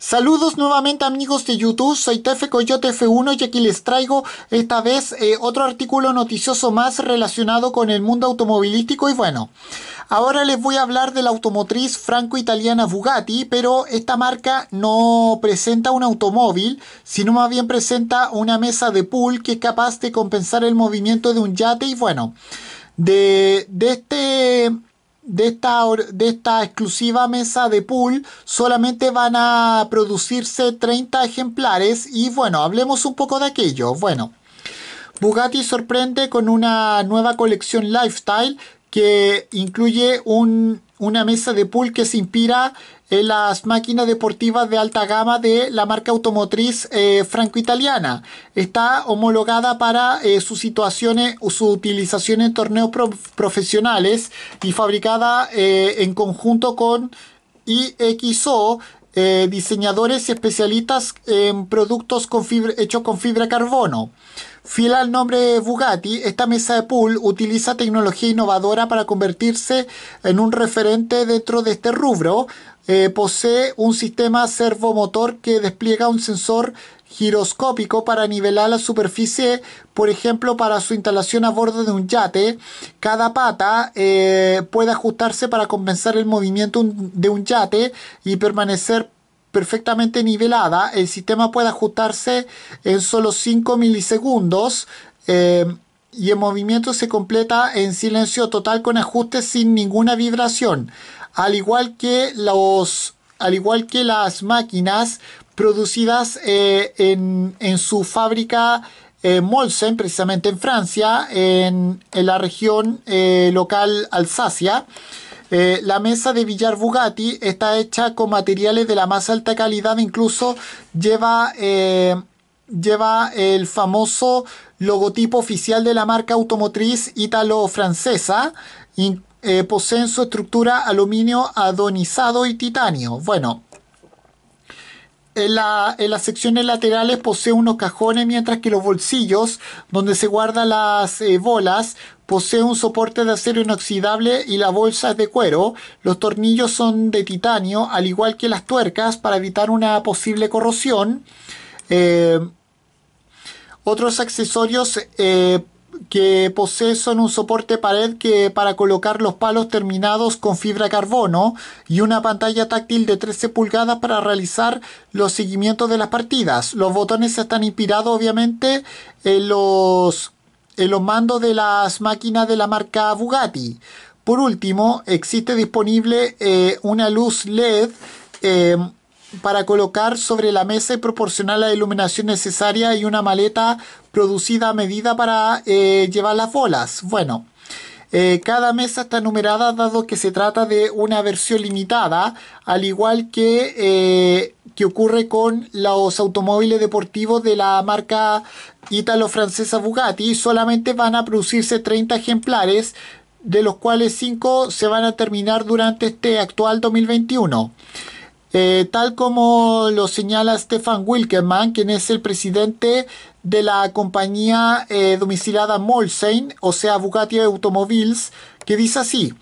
Saludos nuevamente amigos de YouTube, soy Tefe Coyote F1 y aquí les traigo esta vez eh, otro artículo noticioso más relacionado con el mundo automovilístico y bueno, ahora les voy a hablar de la automotriz franco-italiana Bugatti, pero esta marca no presenta un automóvil, sino más bien presenta una mesa de pool que es capaz de compensar el movimiento de un yate y bueno, de, de este de esta, de esta exclusiva mesa de pool solamente van a producirse 30 ejemplares y bueno, hablemos un poco de aquello. Bueno, Bugatti sorprende con una nueva colección Lifestyle que incluye un una mesa de pool que se inspira en las máquinas deportivas de alta gama de la marca automotriz eh, franco-italiana. Está homologada para eh, sus situaciones, su utilización en torneos profesionales y fabricada eh, en conjunto con IXO, diseñadores y especialistas en productos hechos con fibra de carbono. Fiel al nombre Bugatti, esta mesa de pool utiliza tecnología innovadora para convertirse en un referente dentro de este rubro. Eh, posee un sistema servomotor que despliega un sensor giroscópico para nivelar la superficie, por ejemplo, para su instalación a bordo de un yate. Cada pata eh, puede ajustarse para compensar el movimiento de un yate y permanecer perfectamente nivelada, el sistema puede ajustarse en solo 5 milisegundos eh, y el movimiento se completa en silencio total con ajustes sin ninguna vibración. Al igual que, los, al igual que las máquinas producidas eh, en, su fábrica eh, Molsen, precisamente en Francia, en, en la región local Alsacia, eh, la mesa de Villar Bugatti está hecha con materiales de la más alta calidad, incluso lleva, eh, lleva el famoso logotipo oficial de la marca automotriz italo francesa Posee eh, poseen su estructura aluminio adonizado y titanio. Bueno, en, las secciones laterales posee unos cajones, mientras que los bolsillos, donde se guardan las eh, bolas, posee un soporte de acero inoxidable y la bolsa es de cuero. Los tornillos son de titanio, al igual que las tuercas, para evitar una posible corrosión. Eh, otros accesorios eh, que son un soporte pared que para colocar los palos terminados con fibra carbono y una pantalla táctil de 13 pulgadas para realizar los seguimientos de las partidas. Los botones están inspirados obviamente en los, en los mandos de las máquinas de la marca Bugatti. Por último, existe disponible eh, una luz LED eh, para colocar sobre la mesa y proporcionar la iluminación necesaria y una maleta producida a medida para eh, llevar las bolas. Bueno, eh, cada mesa está numerada dado que se trata de una versión limitada, al igual que, eh, que ocurre con los automóviles deportivos de la marca italo francesa Bugatti. Solamente van a producirse 30 ejemplares, de los cuales 5 se van a terminar durante este actual 2021. Eh, tal como lo señala Stefan Wilkerman, quien es el presidente de la compañía eh, domiciliada Molsein, o sea Bugatti Automobiles, que dice así,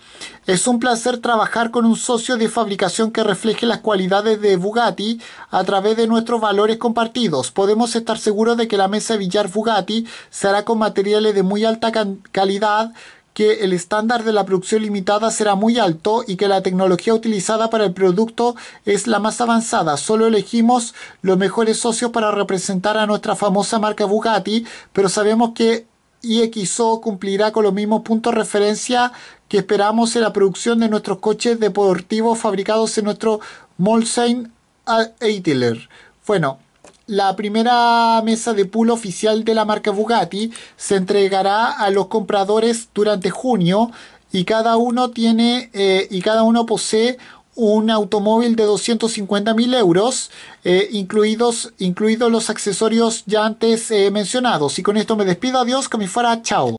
es un placer trabajar con un socio de fabricación que refleje las cualidades de Bugatti a través de nuestros valores compartidos. Podemos estar seguros de que la mesa Villar billar Bugatti será con materiales de muy alta calidad que el estándar de la producción limitada será muy alto y que la tecnología utilizada para el producto es la más avanzada. Solo elegimos los mejores socios para representar a nuestra famosa marca Bugatti, pero sabemos que IXO cumplirá con los mismos puntos de referencia que esperamos en la producción de nuestros coches deportivos fabricados en nuestro Molsheim Eitler. Bueno, la primera mesa de pool oficial de la marca Bugatti se entregará a los compradores durante junio y cada uno tiene eh, y cada uno posee un automóvil de 250.000 euros, eh, incluidos, los accesorios ya antes eh, mencionados. Y con esto me despido, adiós, que me fuera, chao.